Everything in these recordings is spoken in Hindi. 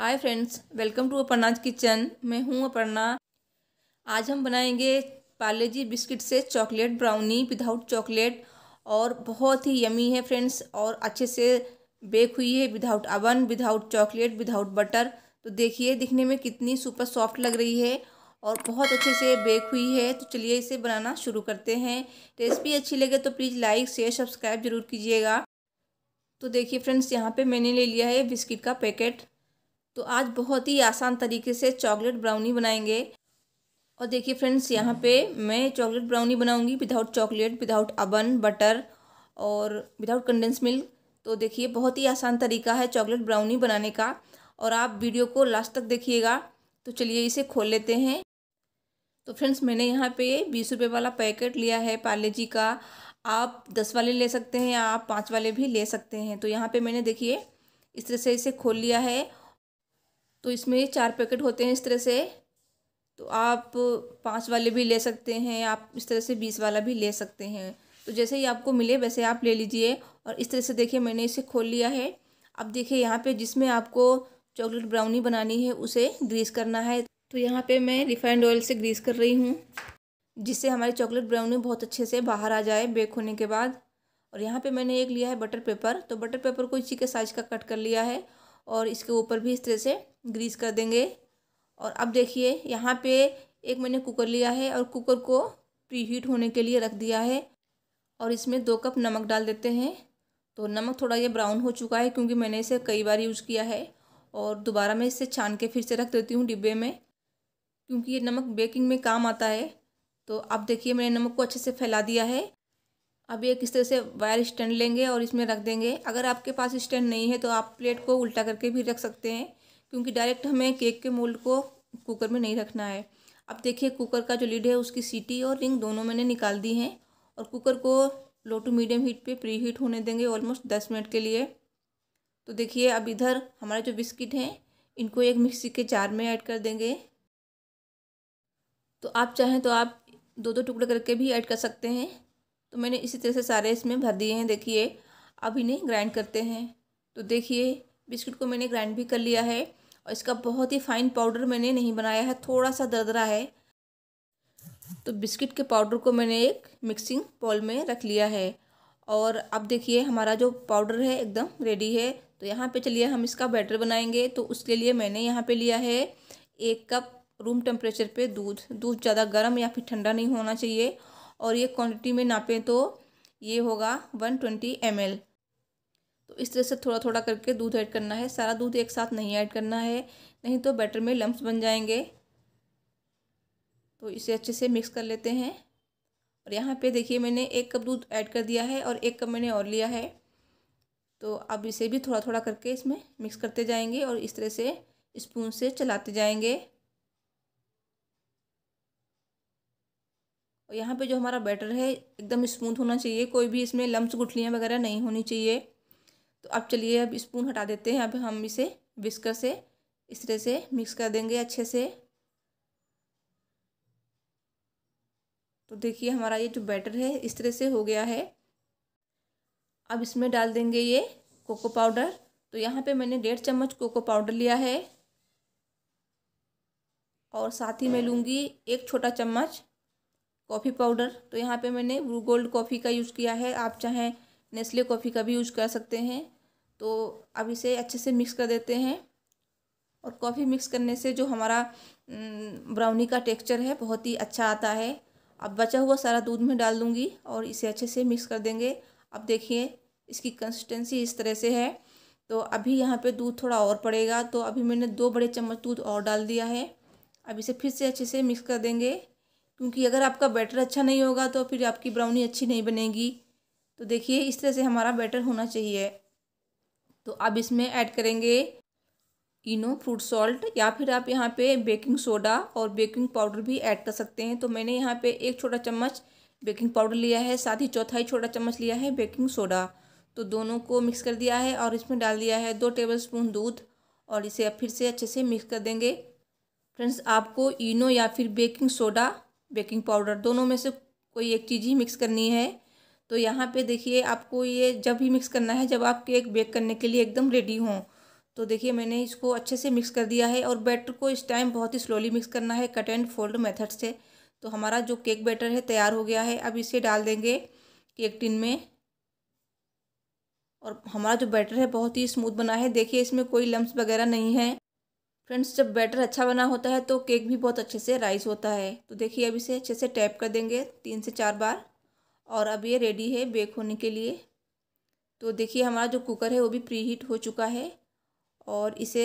hi friends welcome to Aparna's kitchen मैं हूँ अपर्णा आज हम बनाएंगे पार्ले जी बिस्किट से चॉकलेट ब्राउनी विदाउट चॉकलेट और बहुत ही यमी है फ्रेंड्स और अच्छे से बेक हुई है without oven without chocolate without butter तो देखिए दिखने में कितनी सुपर सॉफ्ट लग रही है और बहुत अच्छे से बेक हुई है तो चलिए इसे बनाना शुरू करते हैं रेसिपी अच्छी लगे तो प्लीज़ लाइक शेयर सब्सक्राइब जरूर कीजिएगा तो देखिए फ्रेंड्स यहाँ पे मैंने ले लिया है बिस्किट का पैकेट तो आज बहुत ही आसान तरीके से चॉकलेट ब्राउनी बनाएंगे और देखिए फ्रेंड्स यहाँ पे मैं चॉकलेट ब्राउनी बनाऊंगी without chocolate without oven butter और विदाउट कंडेंस मिल्क तो देखिए बहुत ही आसान तरीका है चॉकलेट ब्राउनी बनाने का और आप वीडियो को लास्ट तक देखिएगा तो चलिए इसे खोल लेते हैं तो फ्रेंड्स मैंने यहाँ पे बीस रुपये वाला पैकेट लिया है पार्ले जी का आप दस वाले ले सकते हैं आप पाँच वाले भी ले सकते हैं तो यहाँ पे मैंने देखिए इस तरह से इसे खोल लिया है तो इसमें चार पैकेट होते हैं इस तरह से तो आप पाँच वाले भी ले सकते हैं आप इस तरह से बीस वाला भी ले सकते हैं तो जैसे ही आपको मिले वैसे आप ले लीजिए और इस तरह से देखिए मैंने इसे खोल लिया है अब देखिए यहाँ पे जिसमें आपको चॉकलेट ब्राउनी बनानी है उसे ग्रीस करना है तो यहाँ पे मैं रिफाइंड ऑयल से ग्रीस कर रही हूँ जिससे हमारी चॉकलेट ब्राउनी बहुत अच्छे से बाहर आ जाए बेक होने के बाद और यहाँ पर मैंने एक लिया है बटर पेपर तो बटर पेपर को इसी के साइज़ का कट कर लिया है और इसके ऊपर भी इस तरह से ग्रीस कर देंगे और अब देखिए यहाँ पे एक मैंने कुकर लिया है और कुकर को प्री हीट होने के लिए रख दिया है और इसमें दो कप नमक डाल देते हैं तो नमक थोड़ा ये ब्राउन हो चुका है क्योंकि मैंने इसे कई बार यूज़ किया है और दोबारा मैं इसे छान के फिर से रख देती हूँ डिब्बे में क्योंकि ये नमक बेकिंग में काम आता है तो अब देखिए मैंने नमक को अच्छे से फैला दिया है अब ये किस तरह से वायर स्टैंड लेंगे और इसमें रख देंगे अगर आपके पास स्टैंड नहीं है तो आप प्लेट को उल्टा करके भी रख सकते हैं क्योंकि डायरेक्ट हमें केक के मोल्ड को कुकर में नहीं रखना है अब देखिए कुकर का जो लीड है उसकी सीटी और रिंग दोनों मैंने निकाल दी हैं और कुकर को लो टू मीडियम हीट पे प्री हीट होने देंगे ऑलमोस्ट दस मिनट के लिए तो देखिए अब इधर हमारे जो बिस्किट हैं इनको एक मिक्सी के जार में ऐड कर देंगे तो आप चाहें तो आप दो दो टुकड़े करके भी ऐड कर सकते हैं तो मैंने इसी तरह से सारे इसमें भर दिए हैं देखिए अब इन्हें ग्राइंड करते हैं तो देखिए बिस्किट को मैंने ग्राइंड भी कर लिया है और इसका बहुत ही फाइन पाउडर मैंने नहीं बनाया है थोड़ा सा दरदरा है तो बिस्किट के पाउडर को मैंने एक मिक्सिंग बॉल में रख लिया है और अब देखिए हमारा जो पाउडर है एकदम रेडी है तो यहाँ पे चलिए हम इसका बैटर बनाएंगे तो उसके लिए मैंने यहाँ पे लिया है एक कप रूम टेम्परेचर पे दूध दूध ज़्यादा गर्म या फिर ठंडा नहीं होना चाहिए और ये क्वांटिटी में नापें तो ये होगा वन ट्वेंटी एम एल तो इस तरह से थोड़ा थोड़ा करके दूध ऐड करना है सारा दूध एक साथ नहीं ऐड करना है नहीं तो बैटर में लम्ब बन जाएंगे तो इसे अच्छे से मिक्स कर लेते हैं और यहाँ पे देखिए मैंने एक कप दूध ऐड कर दिया है और एक कप मैंने और लिया है तो अब इसे भी थोड़ा थोड़ा करके इसमें मिक्स करते जाएंगे और इस तरह से स्पून से चलाते जाएंगे और यहाँ पे जो हमारा बैटर है एकदम स्मूथ होना चाहिए कोई भी इसमें लम्स गुठलियाँ वगैरह नहीं होनी चाहिए तो अब चलिए अब स्पून हटा देते हैं अब हम इसे विस्कर से इस तरह से मिक्स कर देंगे अच्छे से तो देखिए हमारा ये जो बैटर है इस तरह से हो गया है अब इसमें डाल देंगे ये कोको पाउडर तो यहाँ पे मैंने डेढ़ चम्मच कोको पाउडर लिया है और साथ ही मैं लूँगी एक छोटा चम्मच कॉफ़ी पाउडर तो यहाँ पे मैंने ब्रू गोल्ड कॉफ़ी का यूज़ किया है आप चाहें नेस्ले कॉफ़ी का भी यूज़ कर सकते हैं तो अब इसे अच्छे से मिक्स कर देते हैं और कॉफ़ी मिक्स करने से जो हमारा ब्राउनी का टेक्सचर है बहुत ही अच्छा आता है अब बचा हुआ सारा दूध में डाल दूँगी और इसे अच्छे से मिक्स कर देंगे अब देखिए इसकी कंसिस्टेंसी इस तरह से है तो अभी यहाँ पे दूध थोड़ा और पड़ेगा तो अभी मैंने दो बड़े चम्मच दूध और डाल दिया है अब इसे फिर से अच्छे से मिक्स कर देंगे क्योंकि अगर आपका बैटर अच्छा नहीं होगा तो फिर आपकी ब्राउनी अच्छी नहीं बनेगी तो देखिए इस तरह से हमारा बैटर होना चाहिए तो अब इसमें ऐड करेंगे इनो फ्रूट सॉल्ट या फिर आप यहाँ पे बेकिंग सोडा और बेकिंग पाउडर भी ऐड कर सकते हैं तो मैंने यहाँ पे एक छोटा चम्मच बेकिंग पाउडर लिया है साथ ही चौथाई छोटा चम्मच लिया है बेकिंग सोडा तो दोनों को मिक्स कर दिया है और इसमें डाल दिया है दो टेबल स्पून दूध और इसे अब फिर से अच्छे से मिक्स कर देंगे फ्रेंड्स आपको इनो या फिर बेकिंग सोडा बेकिंग पाउडर दोनों में से कोई एक चीज़ ही मिक्स करनी है तो यहाँ पे देखिए आपको ये जब भी मिक्स करना है जब आप केक बेक करने के लिए एकदम रेडी हों तो देखिए मैंने इसको अच्छे से मिक्स कर दिया है और बैटर को इस टाइम बहुत ही स्लोली मिक्स करना है कट एंड फोल्ड मेथड से तो हमारा जो केक बैटर है तैयार हो गया है अब इसे डाल देंगे केक टिन में और हमारा जो बैटर है बहुत ही स्मूथ बना है देखिए इसमें कोई लम्ब वगैरह नहीं है फ्रेंड्स जब बैटर अच्छा बना होता है तो केक भी बहुत अच्छे से राइस होता है तो देखिए अब इसे अच्छे से टैप कर देंगे तीन से चार बार और अब ये रेडी है बेक होने के लिए तो देखिए हमारा जो कुकर है वो भी प्री हीट हो चुका है और इसे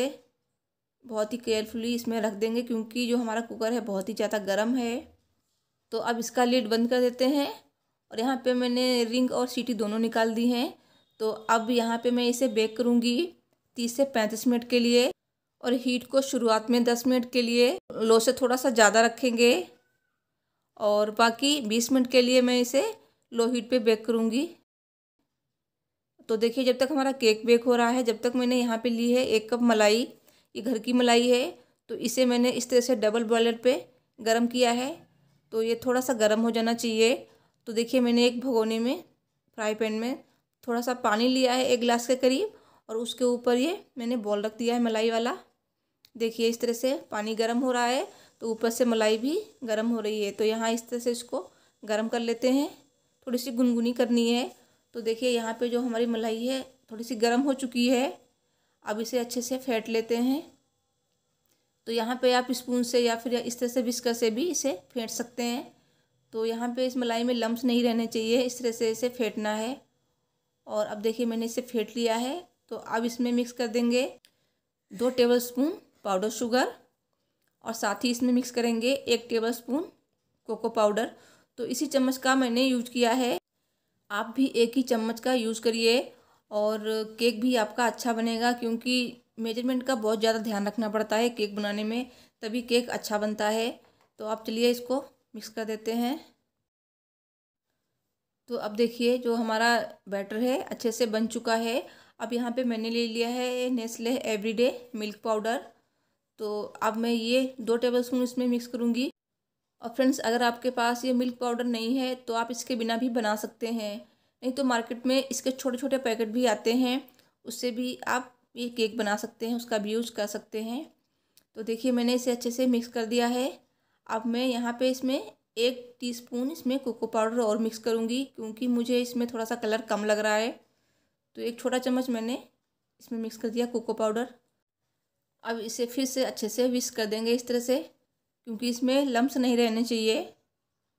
बहुत ही केयरफुली इसमें रख देंगे क्योंकि जो हमारा कुकर है बहुत ही ज़्यादा गर्म है तो अब इसका लीड बंद कर देते हैं और यहाँ पे मैंने रिंग और सीटी दोनों निकाल दी हैं तो अब यहाँ पे मैं इसे बेक करूँगी तीस से पैंतीस मिनट के लिए और हीट को शुरुआत में दस मिनट के लिए लो से थोड़ा सा ज़्यादा रखेंगे और बाकी बीस मिनट के लिए मैं इसे लो हीट पे बेक करूँगी तो देखिए जब तक हमारा केक बेक हो रहा है जब तक मैंने यहाँ पे ली है एक कप मलाई ये घर की मलाई है तो इसे मैंने इस तरह से डबल बॉयलर पे गरम किया है तो ये थोड़ा सा गर्म हो जाना चाहिए तो देखिए मैंने एक भगोने में फ्राई पैन में थोड़ा सा पानी लिया है एक गिलास के करीब और उसके ऊपर ये मैंने बॉल रख दिया है मलाई वाला देखिए इस तरह से पानी गर्म हो रहा है तो ऊपर से मलाई भी गर्म हो रही है तो यहाँ इस तरह से इसको गर्म कर लेते हैं थोड़ी सी गुनगुनी करनी है तो देखिए यहाँ पे जो हमारी मलाई है थोड़ी सी गर्म हो चुकी है अब इसे अच्छे से फेंट लेते हैं तो यहाँ पे आप स्पून से या फिर इस तरह से बिस्कर से भी इसे फेंट सकते हैं तो यहाँ पे इस मलाई में लम्ब नहीं रहने चाहिए इस तरह से इसे फेंटना है और अब देखिए मैंने इसे फेंट लिया है तो अब इसमें मिक्स कर देंगे दो टेबल स्पून पाउडर शुगर और साथ ही इसमें मिक्स करेंगे एक टेबल स्पून कोको पाउडर तो इसी चम्मच का मैंने यूज किया है आप भी एक ही चम्मच का यूज़ करिए और केक भी आपका अच्छा बनेगा क्योंकि मेजरमेंट का बहुत ज़्यादा ध्यान रखना पड़ता है केक बनाने में तभी केक अच्छा बनता है तो आप चलिए इसको मिक्स कर देते हैं तो अब देखिए जो हमारा बैटर है अच्छे से बन चुका है अब यहाँ पे मैंने ले लिया है नेस्ले एवरीडे मिल्क पाउडर तो अब मैं ये दो टेबलस्पून इसमें मिक्स करूँगी और फ्रेंड्स अगर आपके पास ये मिल्क पाउडर नहीं है तो आप इसके बिना भी बना सकते हैं नहीं तो मार्केट में इसके छोटे छोटे पैकेट भी आते हैं उससे भी आप ये केक बना सकते हैं उसका भी यूज़ कर सकते हैं तो देखिए मैंने इसे अच्छे से मिक्स कर दिया है अब मैं यहाँ पे इसमें एक टीस्पून इसमें कोको पाउडर और मिक्स करूँगी क्योंकि मुझे इसमें थोड़ा सा कलर कम लग रहा है तो एक छोटा चम्मच मैंने इसमें मिक्स कर दिया कोको पाउडर अब इसे फिर से अच्छे से विश कर देंगे इस तरह से क्योंकि इसमें लम्स नहीं रहने चाहिए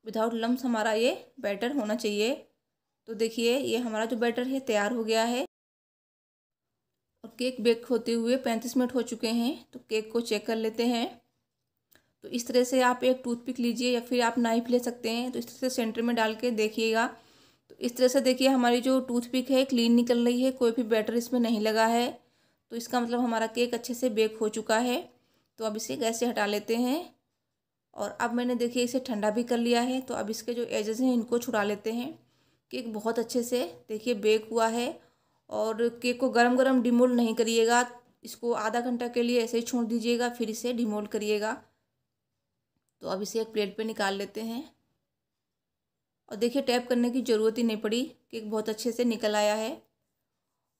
विदाउट लम्स हमारा ये बैटर होना चाहिए तो देखिए ये हमारा जो बैटर है तैयार हो गया है और केक बेक होते हुए पैंतीस मिनट हो चुके हैं तो केक को चेक कर लेते हैं तो इस तरह से आप एक टूथपिक लीजिए या फिर आप नाइफ ले सकते हैं तो इस तरह से सेंटर में डाल के देखिएगा तो इस तरह से देखिए हमारी जो टूथपिक है क्लीन निकल रही है कोई भी बैटर इसमें नहीं लगा है तो इसका मतलब हमारा केक अच्छे से बेक हो चुका है तो अब इसे गैस से हटा लेते हैं और अब मैंने देखिए इसे ठंडा भी कर लिया है तो अब इसके जो एजेस हैं इनको छुड़ा लेते हैं केक बहुत अच्छे से देखिए बेक हुआ है और केक को गरम गरम डिमोल नहीं करिएगा इसको आधा घंटा के लिए ऐसे ही छोड़ दीजिएगा फिर इसे डिमोल करिएगा तो अब इसे एक प्लेट पे निकाल लेते हैं और देखिए टैप करने की ज़रूरत ही नहीं पड़ी केक बहुत अच्छे से निकल आया है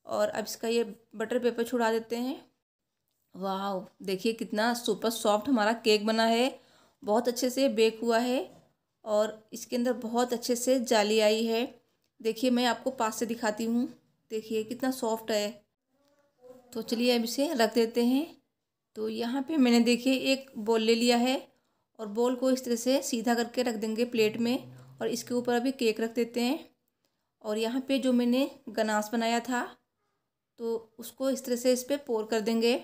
और अब इसका ये बटर पेपर छुड़ा देते हैं वाह देखिए कितना सुपर सॉफ्ट हमारा केक बना है बहुत अच्छे से बेक हुआ है और इसके अंदर बहुत अच्छे से जाली आई है देखिए मैं आपको पास से दिखाती हूँ देखिए कितना सॉफ्ट है तो चलिए अब इसे रख देते हैं तो यहाँ पे मैंने देखिए एक बॉल ले लिया है और बॉल को इस तरह से सीधा करके रख देंगे प्लेट में और इसके ऊपर अभी केक रख देते हैं और यहाँ पे जो मैंने गनास बनाया था तो उसको इस तरह से इस पर पोर कर देंगे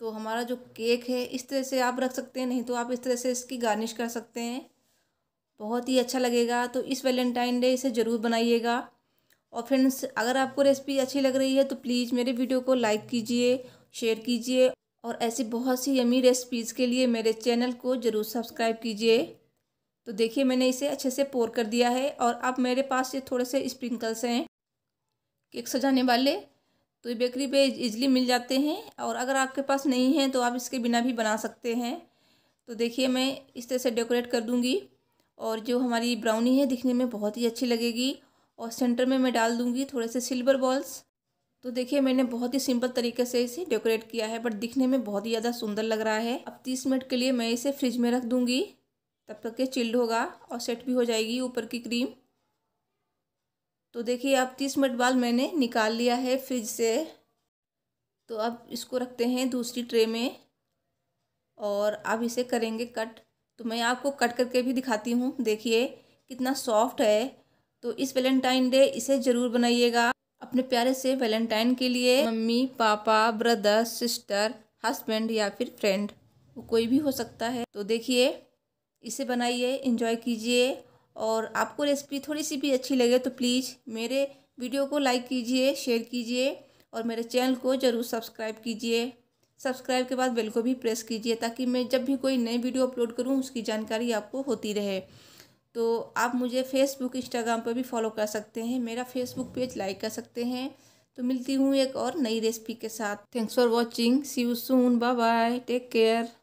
तो हमारा जो केक है इस तरह से आप रख सकते हैं नहीं तो आप इस तरह से इसकी गार्निश कर सकते हैं बहुत ही अच्छा लगेगा तो इस वैलेंटाइन डे इसे ज़रूर बनाइएगा और फ्रेंड्स अगर आपको रेसिपी अच्छी लग रही है तो प्लीज़ मेरे वीडियो को लाइक कीजिए शेयर कीजिए और ऐसी बहुत सी यमी रेसिपीज़ के लिए मेरे चैनल को ज़रूर सब्सक्राइब कीजिए तो देखिए मैंने इसे अच्छे से पोर कर दिया है और अब मेरे पास ये थोड़े से स्प्रिंकल्स हैं केक सजाने वाले तो ये बेकरी पे इजली मिल जाते हैं और अगर आपके पास नहीं है तो आप इसके बिना भी बना सकते हैं तो देखिए मैं इस तरह से डेकोरेट कर दूँगी और जो हमारी ब्राउनी है दिखने में बहुत ही अच्छी लगेगी और सेंटर में मैं डाल दूँगी थोड़े से सिल्वर बॉल्स तो देखिए मैंने बहुत ही सिंपल तरीके से इसे डेकोरेट किया है बट दिखने में बहुत ही ज़्यादा सुंदर लग रहा है अब तीस मिनट के लिए मैं इसे फ्रिज में रख दूँगी तब तक ये चिल्ड होगा और सेट भी हो जाएगी ऊपर की क्रीम तो देखिए आप तीस मिनट बाद मैंने निकाल लिया है फ्रिज से तो अब इसको रखते हैं दूसरी ट्रे में और अब इसे करेंगे कट तो मैं आपको कट करके भी दिखाती हूँ देखिए कितना सॉफ्ट है तो इस वैलेंटाइन डे इसे ज़रूर बनाइएगा अपने प्यारे से वैलेंटाइन के लिए mummy papa brother sister husband या फिर फ्रेंड वो कोई भी हो सकता है तो देखिए इसे बनाइए इंजॉय कीजिए और आपको रेसिपी थोड़ी सी भी अच्छी लगे तो प्लीज़ मेरे वीडियो को लाइक कीजिए शेयर कीजिए और मेरे चैनल को ज़रूर सब्सक्राइब कीजिए सब्सक्राइब के बाद बेल को भी प्रेस कीजिए ताकि मैं जब भी कोई नई वीडियो अपलोड करूँ उसकी जानकारी आपको होती रहे तो आप मुझे फेसबुक इंस्टाग्राम पर भी फॉलो कर सकते हैं मेरा फेसबुक पेज लाइक कर सकते हैं तो मिलती हूँ एक और नई रेसिपी के साथ thanks for watching see you soon bye bye take care